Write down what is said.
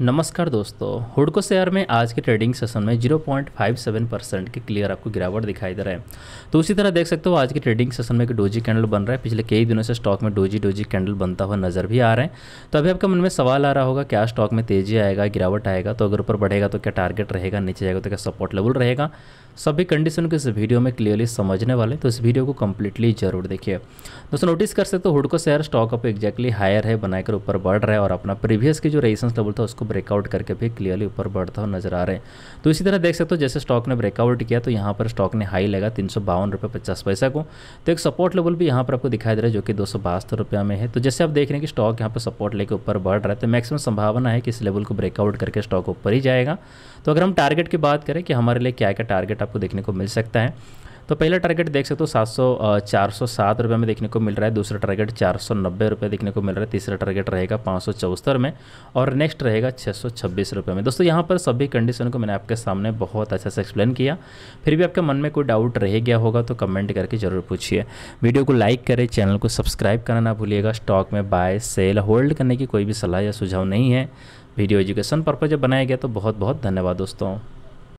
नमस्कार दोस्तों हुडको शेयर में आज के ट्रेडिंग सेशन में 0.57 परसेंट की क्लियर आपको गिरावट दिखाई दे रहा है तो उसी तरह देख सकते हो आज के ट्रेडिंग सेशन में एक डोजी कैंडल बन रहा है पिछले कई दिनों से स्टॉक में डोजी डोजी कैंडल बनता हुआ नजर भी आ रहा है तो अभी आपका मन में सवाल आ रहा होगा क्या स्टॉक में तेजी आएगा गिरावट आएगा तो अगर ऊपर बढ़ेगा तो क्या टारगेट रहेगा नीचे जाएगा तो क्या सपोर्ट लेवल रहेगा सभी कंडीशन को इस वीडियो में क्लियरली समझने वाले तो इस वीडियो को कम्प्लीटली जरूर देखिए दोस्तों नोटिस कर सकते हो को share stock up exactly higher है बनाकर ऊपर बढ़ रहा है और अपना प्रीवियस की जो रेजिस्टेंस लेवल था उसको ब्रेकआउट करके भी क्लियरली ऊपर बढ़ता हुआ नजर आ रहे हैं तो इसी तरह देख सकते हो जैसे स्टॉक ने ब्रेकआउट किया तो यहाँ पर स्टॉक ने हाई लगा तीन पैसा को तो एक सपोर्ट लेवल भी यहाँ पर आपको दिखाई दे रहा है जो कि दो रुपया में है तो जैसे आप देख रहे हैं कि स्टॉक यहाँ पर सपोर्ट लेकर ऊपर बढ़ रहा है तो मैक्सिमम संभावना है कि इस लेवल को ब्रेकआउट करके स्टॉक ऊपर ही जाएगा तो अगर हम टारगेट की बात करें कि हमारे लिए क्या क्या टारगेट टारगेट आपको देखने को मिल सकता है तो पहला टारगेट देख सकते हो सात सौ चार सौ सात रुपये में देखने को मिल रहा है दूसरा टारगेट चार सौ नब्बे रुपये देखने को मिल रहा है तीसरा टारगेट रहेगा पाँच सौ चौहत्तर में और नेक्स्ट रहेगा छः सौ छब्बीस रुपये में दोस्तों यहाँ पर सभी कंडीशन को मैंने आपके सामने बहुत अच्छा से एक्सप्लेन किया फिर भी आपके मन में कोई डाउट रह गया होगा तो कमेंट करके ज़रूर पूछिए वीडियो को लाइक करें चैनल को सब्सक्राइब करना ना भूलिएगा स्टॉक में बाय सेल होल्ड करने की कोई भी सलाह या सुझाव नहीं है वीडियो एजुकेशन पर्पज जब बनाया गया तो बहुत बहुत धन्यवाद दोस्तों